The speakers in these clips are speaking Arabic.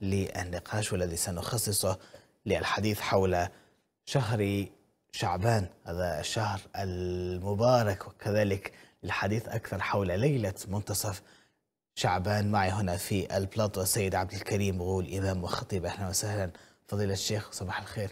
للنقاش والذي سنخصصه للحديث حول شهر شعبان هذا الشهر المبارك وكذلك الحديث أكثر حول ليلة منتصف شعبان معي هنا في البلاطو السيد عبد الكريم غول إمام وخطيب أهلا وسهلا فضيلة الشيخ صباح الخير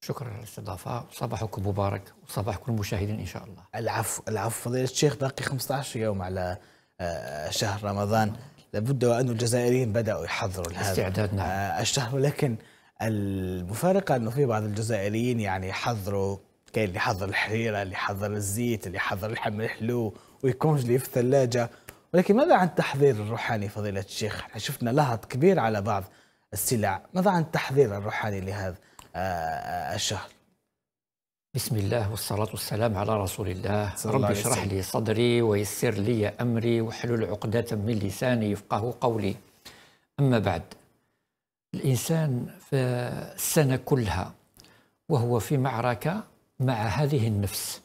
شكرا للاستضافة صباحكم مبارك وصباحكم المشاهدين إن شاء الله العفو العفو فضيلة الشيخ باقي 15 يوم على آه، شهر رمضان لابد وأن الجزائريين بدأوا يحضروا لهذا استعداد نعم. الشهر آه، ولكن المفارقة أنه في بعض الجزائريين يعني يحضروا كاين اللي يحضر الحريرة اللي يحضر الزيت اللي يحضر اللحم الحلو ويكونجلي في الثلاجة ولكن ماذا عن التحضير الروحاني فضيلة الشيخ؟ احنا شفنا لهط كبير على بعض السلع، ماذا عن التحضير الروحاني لهذا آه، آه، الشهر؟ بسم الله والصلاة والسلام على رسول الله رب اشرح لي صدري ويسر لي أمري واحلل عقدة من لساني يفقه قولي أما بعد الإنسان في السنة كلها وهو في معركة مع هذه النفس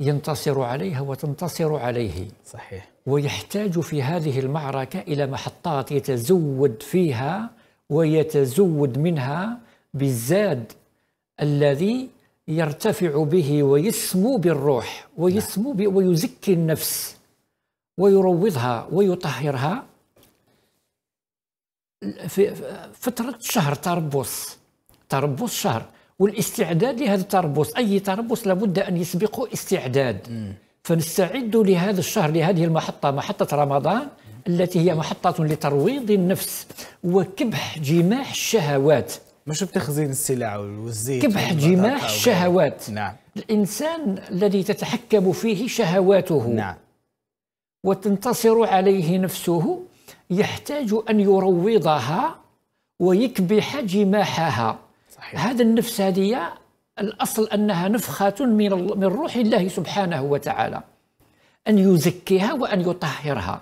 ينتصر عليها وتنتصر عليه صحيح ويحتاج في هذه المعركة إلى محطات يتزود فيها ويتزود منها بالزاد الذي يرتفع به ويسمو بالروح ويسمو ويزكي النفس ويروضها ويطهرها في فترة شهر تربص تربص شهر والاستعداد لهذا التربص أي تربص لابد أن يسبقه استعداد م. فنستعد لهذا الشهر لهذه المحطة محطة رمضان التي هي محطة لترويض النفس وكبح جماح الشهوات مش بتخزين السلع والزيت كبح جماح الشهوات نعم الإنسان الذي تتحكم فيه شهواته نعم وتنتصر عليه نفسه يحتاج أن يروضها ويكبح جماحها صحيح. هذا النفس هذه الأصل أنها نفخة من من روح الله سبحانه وتعالى أن يزكيها وأن يطهرها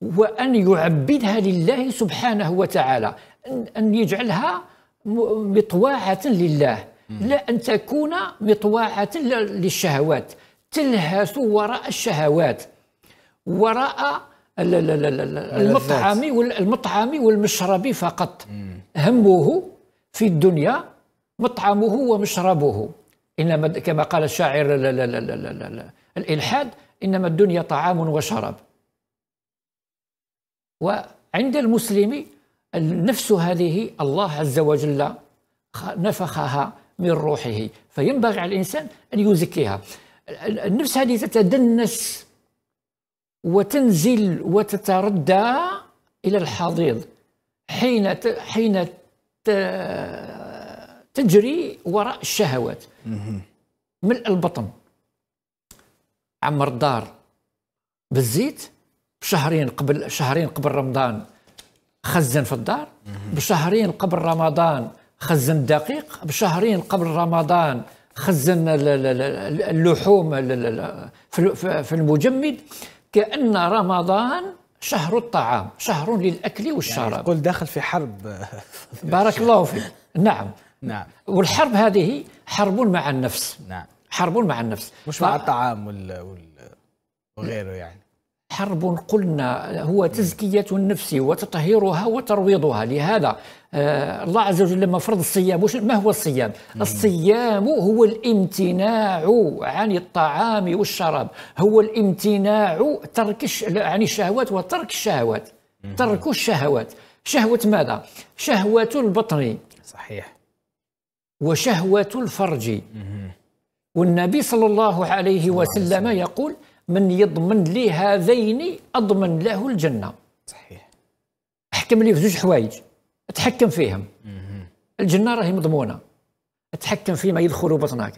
وأن يعبدها لله سبحانه وتعالى أن يجعلها مطواعة لله لا أن تكون مطواعة للشهوات تلهث وراء الشهوات وراء المطعم المطعم والمشرب فقط همه في الدنيا مطعمه ومشربه انما كما قال الشاعر لا لا لا لا لا لا لا الالحاد انما الدنيا طعام وشراب وعند المسلم النفس هذه الله عز وجل نفخها من روحه فينبغي على الإنسان أن يزكيها النفس هذه تتدنس وتنزل وتتردى إلى الحضيض حين حين تجري وراء الشهوات ملء البطن عمر الدار بالزيت شهرين قبل شهرين قبل رمضان خزن في الدار بشهرين قبل رمضان خزن الدقيق بشهرين قبل رمضان خزن اللحوم في المجمد كأن رمضان شهر الطعام شهر للأكل يعني والشراب يعني تقول داخل في حرب بارك الله فيك نعم نعم والحرب هذه حرب مع النفس نعم حرب مع النفس مش ف... مع الطعام وال... وغيره يعني حرب قلنا هو تزكية النفس وتطهيرها وترويضها لهذا آه، الله عز وجل لما فرض الصيام ما هو الصيام؟ الصيام هو الامتناع عن الطعام والشراب هو الامتناع ترك عن الشهوات وترك الشهوات ترك الشهوات شهوة ماذا؟ شهوة البطن صحيح وشهوة الفرج والنبي صلى الله عليه وسلم يقول من يضمن لي هذين اضمن له الجنه صحيح احكم لي في زوج حوايج اتحكم فيهم مه. الجنه راهي مضمونه اتحكم فيما يدخل بطنك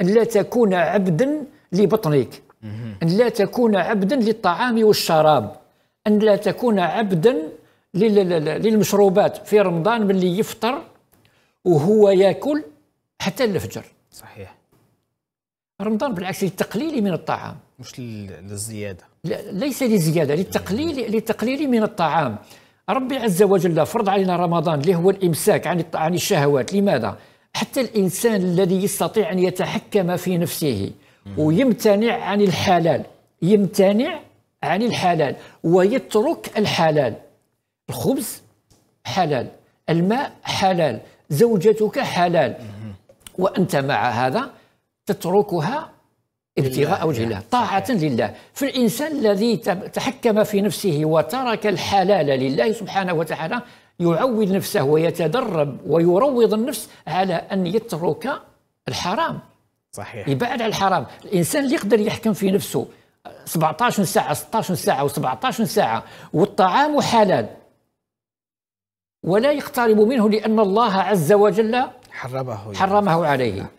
ان لا تكون عبدا لبطنك ان لا تكون عبدا للطعام والشراب ان لا تكون عبدا للمشروبات في رمضان من اللي يفطر وهو ياكل حتى الفجر صحيح رمضان بالعكس للتقليل من الطعام مش للزياده لا ليس للزياده للتقليل للتقليل من الطعام ربي عز وجل فرض علينا رمضان اللي هو الامساك عن عن الشهوات لماذا حتى الانسان الذي يستطيع ان يتحكم في نفسه ويمتنع عن الحلال يمتنع عن الحلال ويترك الحلال الخبز حلال الماء حلال زوجتك حلال وانت مع هذا تتركها ابتغاء وجه الله طاعة لله فالإنسان الذي تحكم في نفسه وترك الحلال لله سبحانه وتعالى يعود نفسه ويتدرب ويروض النفس على أن يترك الحرام صحيح يبعد عن الحرام الإنسان اللي يقدر يحكم في نفسه 17 ساعة 16 ساعة و17 ساعة والطعام حلال ولا يقترب منه لأن الله عز وجل حرمه حرمه عليه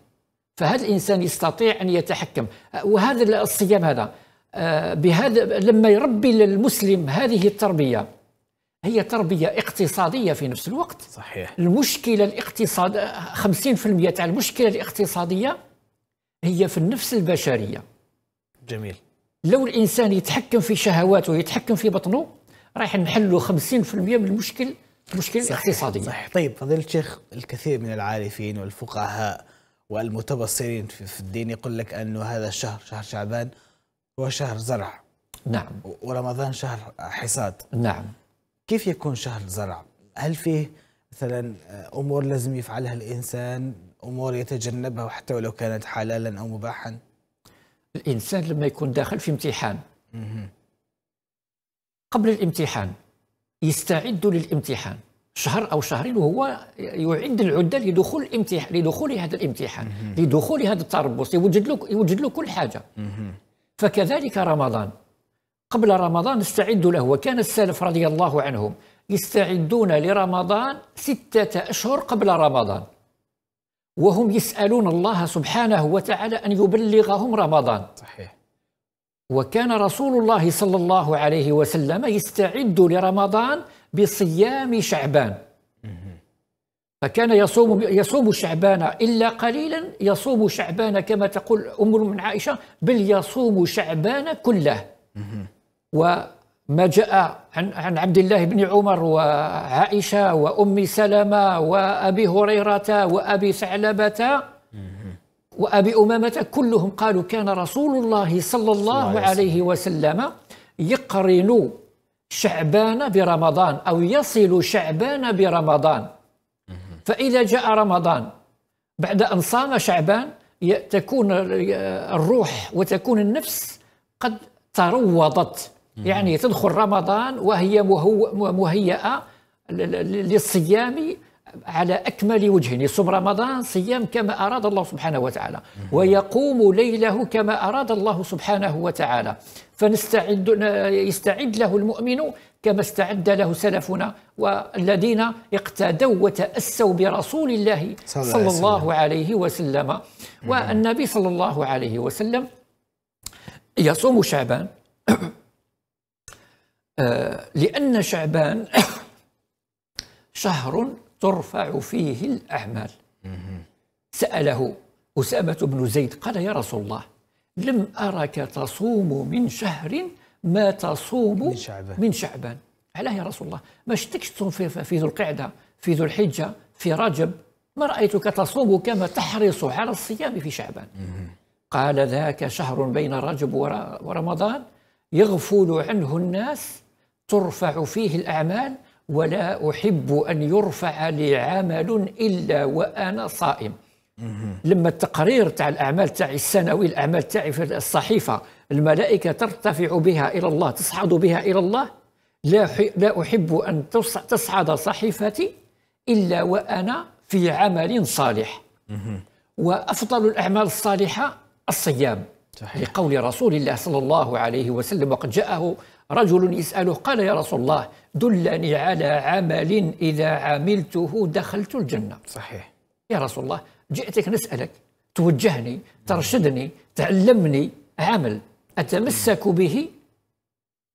فهذا الانسان يستطيع ان يتحكم وهذا الصيام هذا آه، بهذا لما يربي المسلم هذه التربيه هي تربيه اقتصاديه في نفس الوقت صحيح المشكله الاقتصاد 50% تاع المشكله الاقتصاديه هي في النفس البشريه جميل لو الانسان يتحكم في شهواته ويتحكم في بطنه رايح نحلوا 50% من المشكل المشكله الاقتصاديه صحيح طيب فضيله الشيخ الكثير من العارفين والفقهاء والمتبصرين في الدين يقول لك أنه هذا الشهر شهر شعبان هو شهر زرع نعم ورمضان شهر حصاد نعم كيف يكون شهر زرع؟ هل فيه مثلا آه، أمور لازم يفعلها الإنسان أمور يتجنبها حتى ولو كانت حلالا أو مباحا؟ الإنسان لما يكون داخل في امتحان قبل الامتحان يستعد للامتحان شهر او شهرين وهو يعد العده لدخول الامتحان لدخول هذا الامتحان لدخول هذا التربص يوجد له يوجد له كل حاجه فكذلك رمضان قبل رمضان استعدوا له وكان السلف رضي الله عنهم يستعدون لرمضان ستة أشهر قبل رمضان وهم يسألون الله سبحانه وتعالى أن يبلغهم رمضان صحيح وكان رسول الله صلى الله عليه وسلم يستعد لرمضان بصيام شعبان فكان يصوم يصوم شعبان الا قليلا يصوم شعبان كما تقول ام من عائشه بل يصوم شعبان كله وما جاء عن, عن عبد الله بن عمر وعائشه وام سلمه وابي هريره وابي ثعلبه وابي امامه كلهم قالوا كان رسول الله صلى الله عليه وسلم يقرن شعبان برمضان أو يصل شعبان برمضان فإذا جاء رمضان بعد أن صام شعبان تكون الروح وتكون النفس قد تروضت يعني تدخل رمضان وهي مهيئة للصيام على أكمل وجه يصوم رمضان صيام كما أراد الله سبحانه وتعالى ويقوم ليله كما أراد الله سبحانه وتعالى فنستعد يستعد له المؤمن كما استعد له سلفنا والذين اقتدوا وتأسوا برسول الله صلى الله عليه وسلم والنبي صلى الله عليه وسلم يصوم شعبان آه، لأن شعبان شهر ترفع فيه الأعمال سأله أسامة بن زيد قال يا رسول الله لم أرك تصوم من شهر ما تصوم من شعبان, من شعبان. علاه يا رسول الله ما شتكش تصوم في, في ذو القعدة في ذو الحجة في رجب ما رأيتك تصوم كما تحرص على الصيام في شعبان قال ذاك شهر بين رجب ورمضان يغفل عنه الناس ترفع فيه الأعمال ولا أحب أن يرفع لي عمل إلا وأنا صائم لما التقرير تاع الاعمال تاعي السنوي الاعمال تاعي في الصحيفه الملائكه ترتفع بها الى الله تصعد بها الى الله لا لا احب ان تصعد صحيفتي الا وانا في عمل صالح وافضل الاعمال الصالحه الصيام صحيح. لقول رسول الله صلى الله عليه وسلم وقد جاءه رجل يساله قال يا رسول الله دلني على عمل اذا عملته دخلت الجنه صحيح يا رسول الله جئتك نسألك توجهني ترشدني تعلمني عمل أتمسك به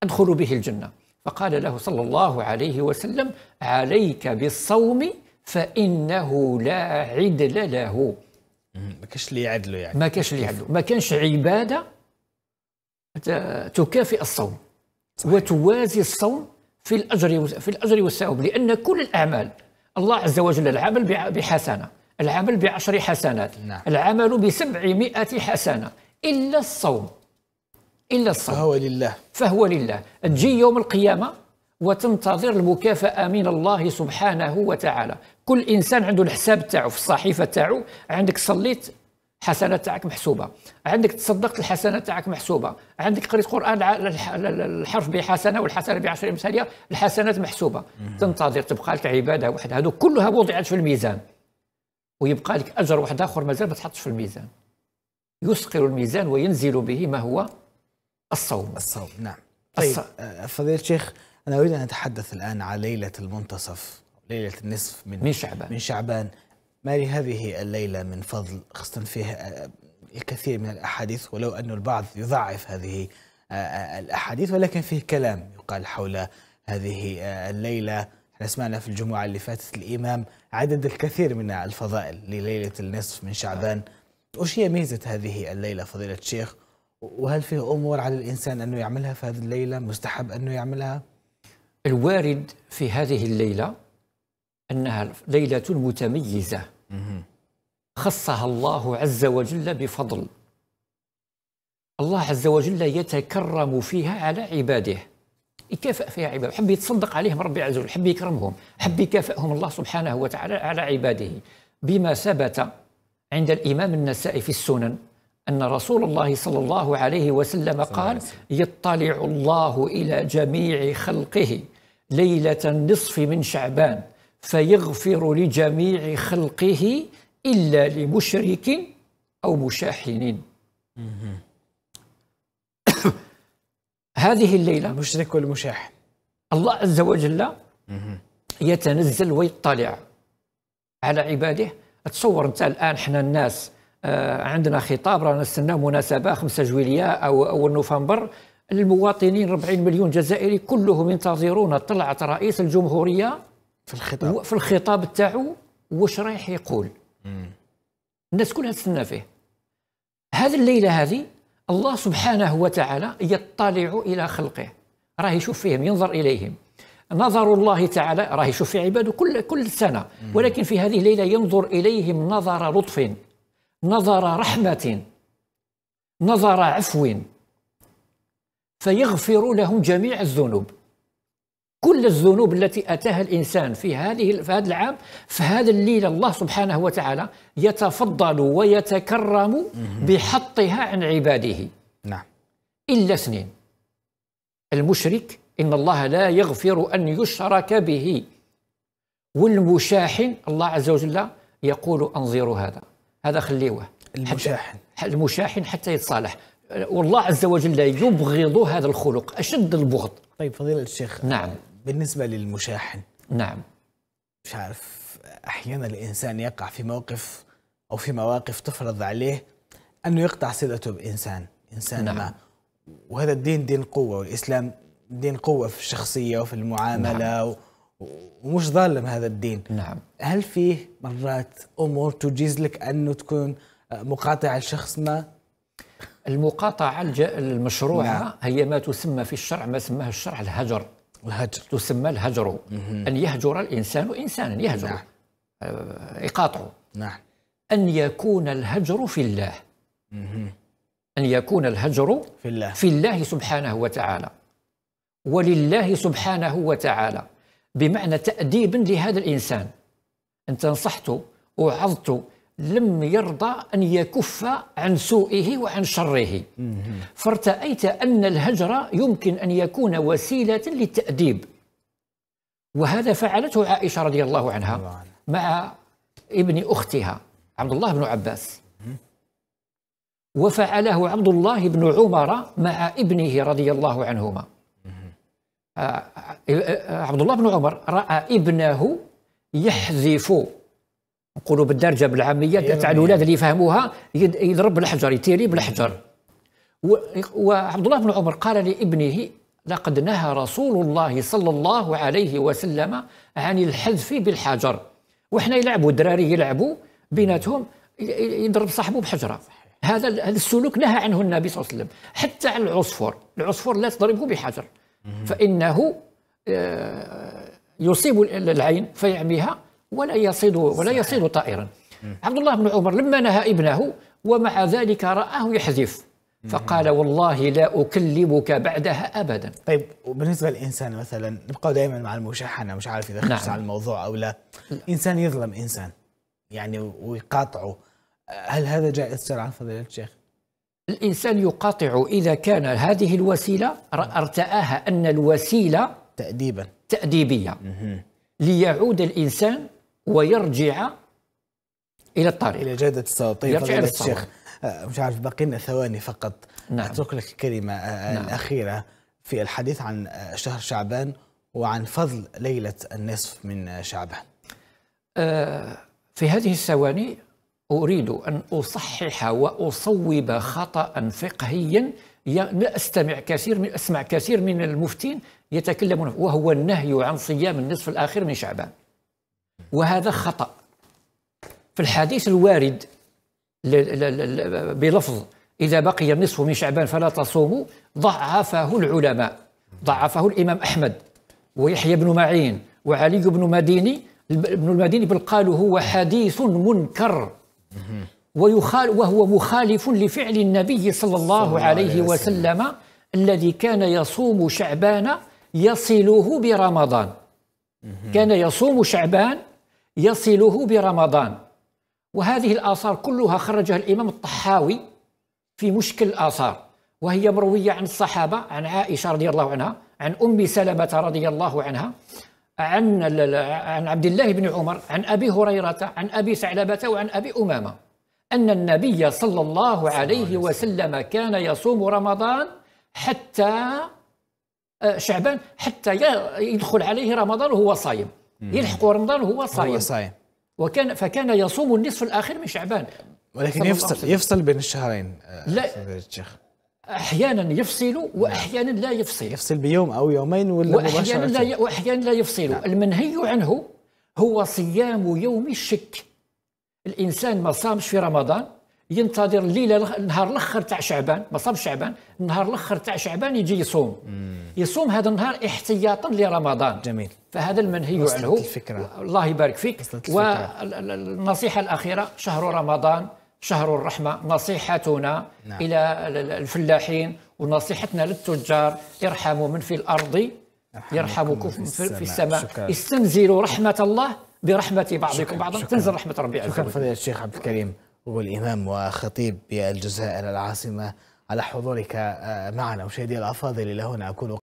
أدخل به الجنة فقال له صلى الله عليه وسلم عليك بالصوم فإنه لا عدل له ما كانش اللي يعدله يعني ما كانش اللي يعدله ما كانش عبادة تكافئ الصوم صحيح. وتوازي الصوم في الأجر في الأجر والثواب لأن كل الأعمال الله عز وجل العمل بحسنه العمل بعشر حسنات نعم. العمل بسبعمائة حسنة إلا الصوم إلا الصوم فهو لله فهو لله تجي يوم القيامة وتنتظر المكافأة من الله سبحانه وتعالى كل إنسان عنده الحساب تاعو في الصحيفة تاعو عندك صليت حسنة تاعك محسوبة عندك تصدقت الحسنة تاعك محسوبة عندك قريت قرآن الحرف بحسنة والحسنة بعشر مثالية الحسنات محسوبة تنتظر تبقى لك عبادة وحدها هذو كلها وضعت في الميزان ويبقى لك اجر واحد اخر مازال ما تحطش في الميزان يثقل الميزان وينزل به ما هو الصوم الصوم نعم طيب آه، فضيلة الشيخ أنا أريد أن أتحدث الآن عن ليلة المنتصف ليلة النصف من من شعبان من شعبان ما لهذه الليلة من فضل خاصة فيها آه، الكثير من الأحاديث ولو أن البعض يضعف هذه آه، الأحاديث ولكن فيه كلام يقال حول هذه الليلة نسمعنا في الجمعة اللي فاتت الإمام عدد الكثير من الفضائل لليلة النصف من شعبان وش هي ميزة هذه الليلة فضيلة الشيخ وهل فيه أمور على الإنسان أنه يعملها في هذه الليلة مستحب أنه يعملها الوارد في هذه الليلة أنها ليلة متميزة خصها الله عز وجل بفضل الله عز وجل يتكرم فيها على عباده يكافئ فيها عباده يحب يتصدق عليهم ربي عز وجل يحب يكرمهم يحب يكافئهم الله سبحانه وتعالى على عباده بما ثبت عند الإمام النسائي في السنن أن رسول الله صلى الله عليه وسلم قال يطلع الله إلى جميع خلقه ليلة النصف من شعبان فيغفر لجميع خلقه إلا لمشرك أو مشاحن هذه الليلة المشرك والمشاح الله عز وجل يتنزل ويطلع على عباده تصور انت الان حنا الناس آه، عندنا خطاب رانا نستنى مناسبه 5 جويليه او اول نوفمبر المواطنين 40 مليون جزائري كلهم ينتظرون طلعه رئيس الجمهوريه في الخطاب في الخطاب تاعو واش رايح يقول الناس كلها تستنى فيه هذه الليله هذه الله سبحانه وتعالى يطلع الى خلقه راه يشوف فيهم ينظر اليهم نظر الله تعالى راه يشوف في عباده كل كل سنه ولكن في هذه الليله ينظر اليهم نظر لطف نظر رحمه نظر عفو فيغفر لهم جميع الذنوب كل الذنوب التي أتاها الإنسان في هذه في هذا العام في هذا الليلة الله سبحانه وتعالى يتفضل ويتكرم بحطها عن عباده نعم إلا اثنين المشرك إن الله لا يغفر أن يشرك به والمشاحن الله عز وجل يقول أنظروا هذا هذا خليوه المشاحن حتى المشاحن حتى يتصالح والله عز وجل يبغض هذا الخلق أشد البغض طيب فضيلة الشيخ نعم بالنسبة للمشاحن نعم مش عارف أحيانا الإنسان يقع في موقف أو في مواقف تفرض عليه أنه يقطع صلته بإنسان إنسان نعم. ما وهذا الدين دين قوة والإسلام دين قوة في الشخصية وفي المعاملة نعم. و... ومش ظالم هذا الدين نعم هل فيه مرات أمور تجيز لك أنه تكون مقاطع الشخص ما؟ المقاطعة المشروعة نعم. هي ما تسمى في الشرع ما سماه الشرع الهجر الهجر تسمى الهجر أن يهجر الإنسان إنسانا يهجر نعم. آه، يقاطعه نعم. أن يكون الهجر في الله أن يكون الهجر في الله, في الله سبحانه وتعالى ولله سبحانه وتعالى بمعنى تأديبا لهذا الإنسان أنت نصحته وعظته لم يرضى أن يكف عن سوئه وعن شره فارتأيت أن الهجر يمكن أن يكون وسيلة للتأديب وهذا فعلته عائشة رضي الله عنها مع ابن أختها عبد الله بن عباس وفعله عبد الله بن عمر مع ابنه رضي الله عنهما آه، آه، آه، عبد الله بن عمر رأى ابنه يحذف نقولوا بالدارجه بالعاميه تاع أيوة، الاولاد اللي أيوة. يفهموها يضرب بالحجر يتيري بالحجر وعبد الله بن عمر قال لابنه لقد نهى رسول الله صلى الله عليه وسلم عن الحذف بالحجر وحنا يلعبوا الدراري يلعبوا بيناتهم يضرب صاحبه بحجره هذا السلوك نهى عنه النبي صلى الله عليه وسلم حتى على العصفور العصفور لا تضربه بحجر فانه آه، يصيب العين فيعميها ولا يصيد ولا يصيد طائرا عبد الله بن عمر لما نهى ابنه ومع ذلك رآه يحذف فقال والله لا أكلمك بعدها أبدا طيب وبالنسبة للإنسان مثلا نبقى دائما مع المشاحنة مش عارف إذا خلص نعم. على الموضوع أو لا إنسان يظلم إنسان يعني ويقاطعه هل هذا جائز شرعا فضيلة الشيخ؟ الإنسان يقاطع إذا كان هذه الوسيلة نعم. ارتآها أن الوسيلة تأديبا تأديبية ليعود الإنسان ويرجع الى الطريق الى جاده السلاطين يرجع الى الشيخ آه، مش عارف باقي لنا ثواني فقط نعم. اترك لك الكلمه آه، آه، نعم. الاخيره في الحديث عن شهر شعبان وعن فضل ليله النصف من شعبان في هذه الثواني اريد ان اصحح واصوب خطا فقهيا استمع كثير من اسمع كثير من المفتين يتكلمون وهو النهي عن صيام النصف الاخير من شعبان وهذا خطأ في الحديث الوارد بلفظ إذا بقي النصف من شعبان فلا تصوموا ضعفه العلماء ضعفه الإمام أحمد ويحيى بن معين وعلي بن مديني ابن المديني بل قالوا هو حديث منكر ويخال وهو مخالف لفعل النبي صلى الله عليه وسلم الذي كان يصوم شعبان يصله برمضان كان يصوم شعبان يصله برمضان وهذه الآثار كلها خرجها الإمام الطحاوي في مشكل الآثار وهي مروية عن الصحابة عن عائشة رضي الله عنها عن أم سلمة رضي الله عنها عن عن عبد الله بن عمر عن أبي هريرة عن أبي ثعلبة وعن أبي أمامة أن النبي صلى الله عليه وسلم كان يصوم رمضان حتى آه، شعبان حتى يدخل عليه رمضان وهو صايم يلحق رمضان وهو صايم هو صايم وكان فكان يصوم النصف الاخير من شعبان ولكن يفصل يفصل بين الشهرين آه، لا الشيخ احيانا يفصل نعم. واحيانا لا يفصل يفصل بيوم او يومين ولا واحيانا لا ي... واحيانا لا يفصل نعم. المنهي عنه هو صيام يوم الشك الانسان ما صامش في رمضان ينتظر الليله النهار الاخر تاع شعبان ما صابش شعبان النهار الاخر تاع شعبان يجي يصوم يصوم هذا النهار احتياطا لرمضان جميل فهذا المنهي عنه الفكرة. الله يبارك فيك والنصيحه الاخيره شهر رمضان شهر الرحمة نصيحتنا نعم. إلى الفلاحين ونصيحتنا للتجار ارحموا من في الأرض يرحمكم في, في, في السماء شكرا. استنزلوا رحمة الله برحمة بعضكم بعضا تنزل رحمة ربي عز وجل شكرا فضيلة الشيخ عبد الكريم والإمام وخطيب الجزائر العاصمة على حضورك آه، معنا مشاهدي الأفاضل إلى هنا أكون